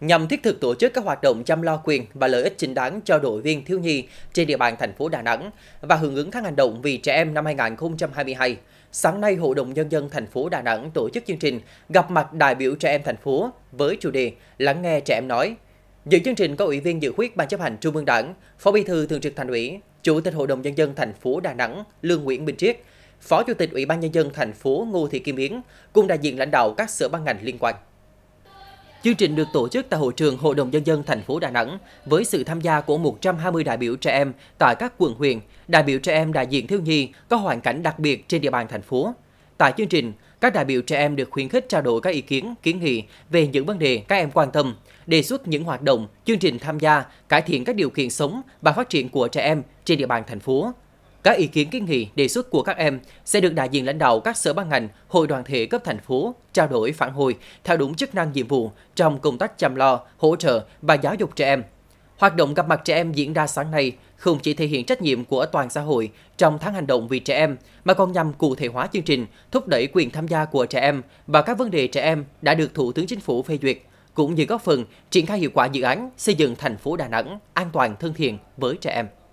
nhằm thiết thực tổ chức các hoạt động chăm lo quyền và lợi ích chính đáng cho đội viên thiếu nhi trên địa bàn thành phố Đà Nẵng và hưởng ứng tháng hành động vì trẻ em năm 2022. Sáng nay, Hội đồng Nhân dân thành phố Đà Nẵng tổ chức chương trình gặp mặt đại biểu trẻ em thành phố với chủ đề Lắng nghe trẻ em nói. Dự chương trình có Ủy viên Dự khuyết Ban chấp hành Trung ương Đảng, Phó Bí thư Thường trực Thành ủy, Chủ tịch Hội đồng Nhân dân thành phố Đà Nẵng Lương Nguyễn Bình Triết, Phó Chủ tịch Ủy ban Nhân dân thành phố Ngô Thị Kim Yến cùng đại diện lãnh đạo các sở ban ngành liên quan. Chương trình được tổ chức tại hội trường Hội đồng Nhân dân thành phố Đà Nẵng với sự tham gia của 120 đại biểu trẻ em tại các quận huyện, đại biểu trẻ em đại diện thiếu nhi có hoàn cảnh đặc biệt trên địa bàn thành phố. Tại chương trình, các đại biểu trẻ em được khuyến khích trao đổi các ý kiến, kiến nghị về những vấn đề các em quan tâm, đề xuất những hoạt động, chương trình tham gia, cải thiện các điều kiện sống và phát triển của trẻ em trên địa bàn thành phố. Các ý kiến kiến nghị, đề xuất của các em sẽ được đại diện lãnh đạo các sở ban ngành, hội đoàn thể cấp thành phố trao đổi phản hồi theo đúng chức năng nhiệm vụ trong công tác chăm lo, hỗ trợ và giáo dục trẻ em. Hoạt động gặp mặt trẻ em diễn ra sáng nay không chỉ thể hiện trách nhiệm của toàn xã hội trong tháng hành động vì trẻ em, mà còn nhằm cụ thể hóa chương trình, thúc đẩy quyền tham gia của trẻ em và các vấn đề trẻ em đã được Thủ tướng Chính phủ phê duyệt, cũng như góp phần triển khai hiệu quả dự án xây dựng thành phố Đà Nẵng an toàn thân thiện với trẻ em.